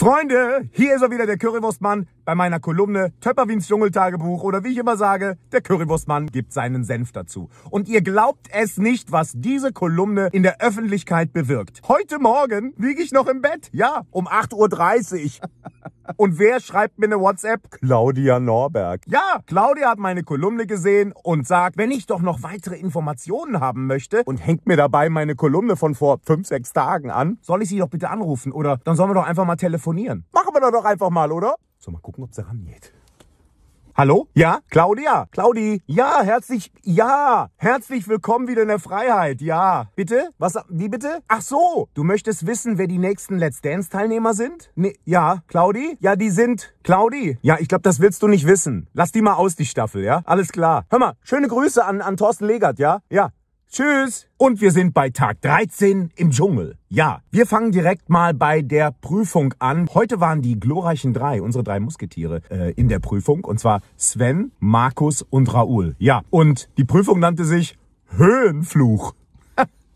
Freunde, hier ist er wieder, der Currywurstmann, bei meiner Kolumne Töpperwins Dschungeltagebuch oder wie ich immer sage, der Currywurstmann gibt seinen Senf dazu. Und ihr glaubt es nicht, was diese Kolumne in der Öffentlichkeit bewirkt. Heute Morgen liege ich noch im Bett, ja, um 8.30 Uhr. Und wer schreibt mir eine WhatsApp? Claudia Norberg. Ja, Claudia hat meine Kolumne gesehen und sagt, wenn ich doch noch weitere Informationen haben möchte und hängt mir dabei meine Kolumne von vor fünf, sechs Tagen an, soll ich sie doch bitte anrufen oder dann sollen wir doch einfach mal telefonieren. Machen wir doch einfach mal, oder? So, mal gucken, ob sie rangeht. Hallo? Ja? Claudia? Claudi? Ja, herzlich, ja, herzlich willkommen wieder in der Freiheit, ja. Bitte? Was, wie bitte? Ach so, du möchtest wissen, wer die nächsten Let's Dance Teilnehmer sind? Nee, ja, Claudi? Ja, die sind, Claudi? Ja, ich glaube, das willst du nicht wissen. Lass die mal aus, die Staffel, ja? Alles klar. Hör mal, schöne Grüße an, an Thorsten Legert, ja? Ja, Tschüss. Und wir sind bei Tag 13 im Dschungel. Ja, wir fangen direkt mal bei der Prüfung an. Heute waren die glorreichen drei, unsere drei Musketiere, äh, in der Prüfung. Und zwar Sven, Markus und Raoul. Ja, und die Prüfung nannte sich Höhenfluch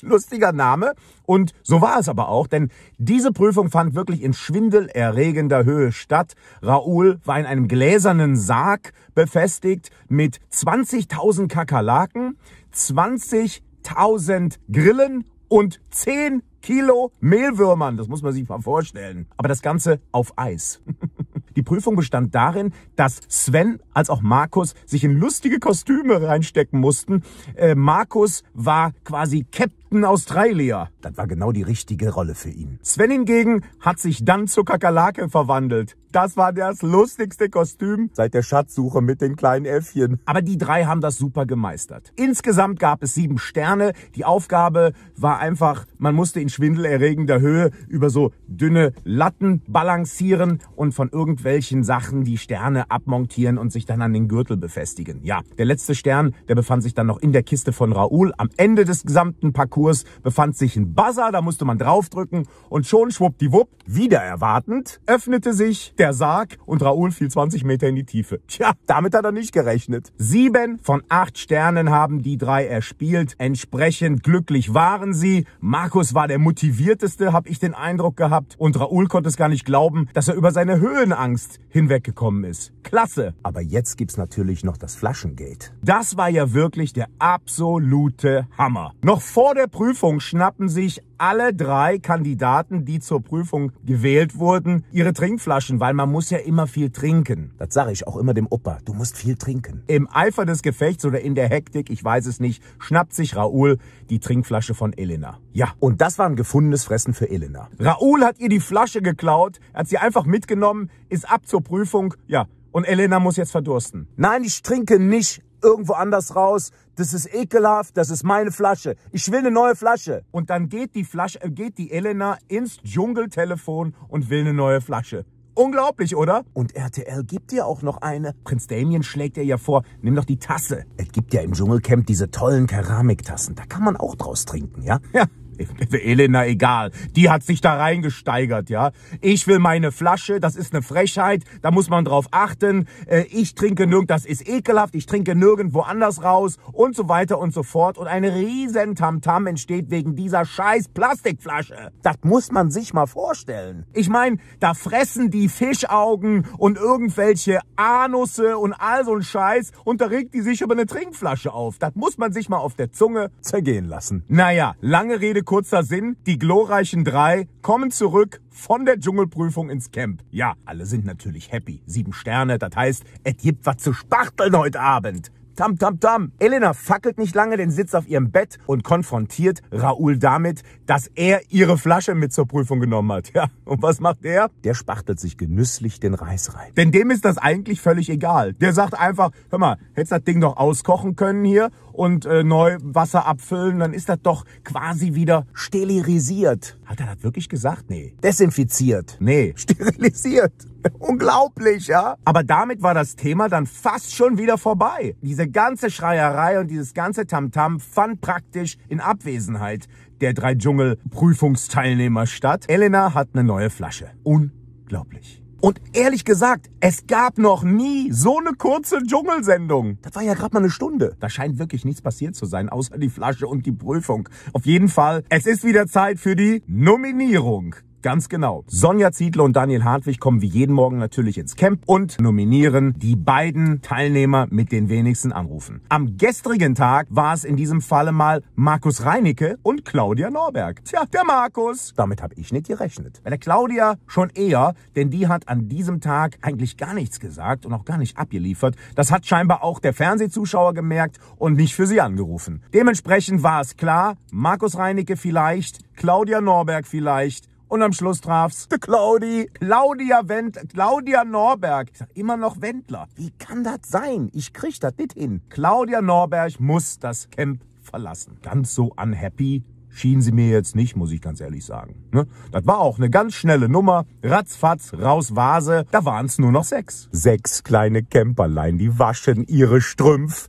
lustiger Name. Und so war es aber auch, denn diese Prüfung fand wirklich in schwindelerregender Höhe statt. Raoul war in einem gläsernen Sarg befestigt mit 20.000 Kakerlaken, 20.000 Grillen und 10 Kilo Mehlwürmern. Das muss man sich mal vorstellen. Aber das Ganze auf Eis. Die Prüfung bestand darin, dass Sven als auch Markus sich in lustige Kostüme reinstecken mussten. Äh, Markus war quasi Captain Australia. Das war genau die richtige Rolle für ihn. Sven hingegen hat sich dann zur Kakerlake verwandelt. Das war das lustigste Kostüm seit der Schatzsuche mit den kleinen Äffchen. Aber die drei haben das super gemeistert. Insgesamt gab es sieben Sterne. Die Aufgabe war einfach, man musste in schwindelerregender Höhe über so dünne Latten balancieren und von irgendwelchen Sachen die Sterne abmontieren und sich sich dann an den Gürtel befestigen. Ja, der letzte Stern, der befand sich dann noch in der Kiste von Raoul. Am Ende des gesamten Parcours befand sich ein Buzzer, da musste man draufdrücken und schon schwuppdiwupp, wieder erwartend, öffnete sich der Sarg und Raoul fiel 20 Meter in die Tiefe. Tja, damit hat er nicht gerechnet. Sieben von acht Sternen haben die drei erspielt. Entsprechend glücklich waren sie. Markus war der motivierteste, habe ich den Eindruck gehabt. Und Raoul konnte es gar nicht glauben, dass er über seine Höhenangst hinweggekommen ist. Klasse. Aber jetzt gibt's natürlich noch das Flaschengate. Das war ja wirklich der absolute Hammer. Noch vor der Prüfung schnappen sich alle drei Kandidaten, die zur Prüfung gewählt wurden, ihre Trinkflaschen, weil man muss ja immer viel trinken. Das sage ich auch immer dem Opa, du musst viel trinken. Im Eifer des Gefechts oder in der Hektik, ich weiß es nicht, schnappt sich Raoul die Trinkflasche von Elena. Ja, und das war ein gefundenes Fressen für Elena. Raoul hat ihr die Flasche geklaut, hat sie einfach mitgenommen, ist ab zur Prüfung, ja, und Elena muss jetzt verdursten. Nein, ich trinke nicht irgendwo anders raus. Das ist ekelhaft. Das ist meine Flasche. Ich will eine neue Flasche. Und dann geht die Flasche, äh, geht die Elena ins Dschungeltelefon und will eine neue Flasche. Unglaublich, oder? Und RTL gibt dir auch noch eine. Prinz Damien schlägt dir ja vor, nimm doch die Tasse. Es gibt ja im Dschungelcamp diese tollen Keramiktassen. Da kann man auch draus trinken, ja? Ja, Elena, egal. Die hat sich da reingesteigert, ja. Ich will meine Flasche, das ist eine Frechheit, da muss man drauf achten. Äh, ich trinke nirgend, das ist ekelhaft, ich trinke nirgendwo anders raus und so weiter und so fort. Und ein riesen Tamtam entsteht wegen dieser scheiß Plastikflasche. Das muss man sich mal vorstellen. Ich meine, da fressen die Fischaugen und irgendwelche Anusse und all so ein Scheiß und da regt die sich über eine Trinkflasche auf. Das muss man sich mal auf der Zunge zergehen lassen. Naja, lange Rede, kurzer Sinn, die glorreichen drei kommen zurück von der Dschungelprüfung ins Camp. Ja, alle sind natürlich happy. Sieben Sterne, das heißt, es gibt was zu spachteln heute Abend. Tam, tam, tam. Elena fackelt nicht lange den Sitz auf ihrem Bett und konfrontiert Raoul damit, dass er ihre Flasche mit zur Prüfung genommen hat. Ja, und was macht der? Der spachtelt sich genüsslich den Reis rein. Denn dem ist das eigentlich völlig egal. Der sagt einfach, hör mal, hättest das Ding doch auskochen können hier und äh, neu Wasser abfüllen, dann ist das doch quasi wieder sterilisiert. Hat er das wirklich gesagt? Nee. Desinfiziert. Nee. Sterilisiert. Unglaublich, ja? Aber damit war das Thema dann fast schon wieder vorbei. Diese ganze Schreierei und dieses ganze Tamtam -Tam fand praktisch in Abwesenheit der drei Dschungel-Prüfungsteilnehmer statt. Elena hat eine neue Flasche. Unglaublich. Und ehrlich gesagt, es gab noch nie so eine kurze Dschungelsendung. Das war ja gerade mal eine Stunde. Da scheint wirklich nichts passiert zu sein, außer die Flasche und die Prüfung. Auf jeden Fall, es ist wieder Zeit für die Nominierung. Ganz genau. Sonja Ziedle und Daniel Hartwig kommen wie jeden Morgen natürlich ins Camp und nominieren die beiden Teilnehmer mit den wenigsten Anrufen. Am gestrigen Tag war es in diesem Falle mal Markus Reinicke und Claudia Norberg. Tja, der Markus. Damit habe ich nicht gerechnet. Bei der Claudia schon eher, denn die hat an diesem Tag eigentlich gar nichts gesagt und auch gar nicht abgeliefert. Das hat scheinbar auch der Fernsehzuschauer gemerkt und nicht für sie angerufen. Dementsprechend war es klar, Markus Reinicke vielleicht, Claudia Norberg vielleicht, und am Schluss traf's The Claudi, Claudia Wendt, Claudia Norberg. Ich sag immer noch Wendler. Wie kann das sein? Ich krieg das nicht hin. Claudia Norberg muss das Camp verlassen. Ganz so unhappy schien sie mir jetzt nicht, muss ich ganz ehrlich sagen. Ne? Das war auch eine ganz schnelle Nummer. Ratzfatz, raus Vase. Da waren's nur noch sechs. Sechs kleine Camperlein, die waschen ihre Strümpf.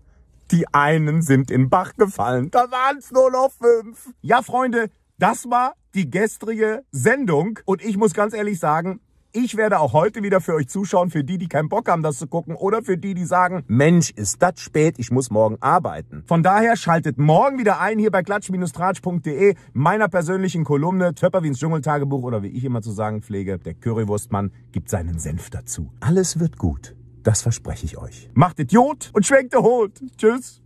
Die einen sind in Bach gefallen. Da waren's nur noch fünf. Ja, Freunde, das war die gestrige Sendung. Und ich muss ganz ehrlich sagen, ich werde auch heute wieder für euch zuschauen, für die, die keinen Bock haben, das zu gucken oder für die, die sagen, Mensch, ist das spät, ich muss morgen arbeiten. Von daher schaltet morgen wieder ein hier bei klatsch-tratsch.de, meiner persönlichen Kolumne, Töpperwins Dschungeltagebuch oder wie ich immer zu sagen pflege, der Currywurstmann gibt seinen Senf dazu. Alles wird gut, das verspreche ich euch. Macht Idiot und schwenkt der Hut. Tschüss.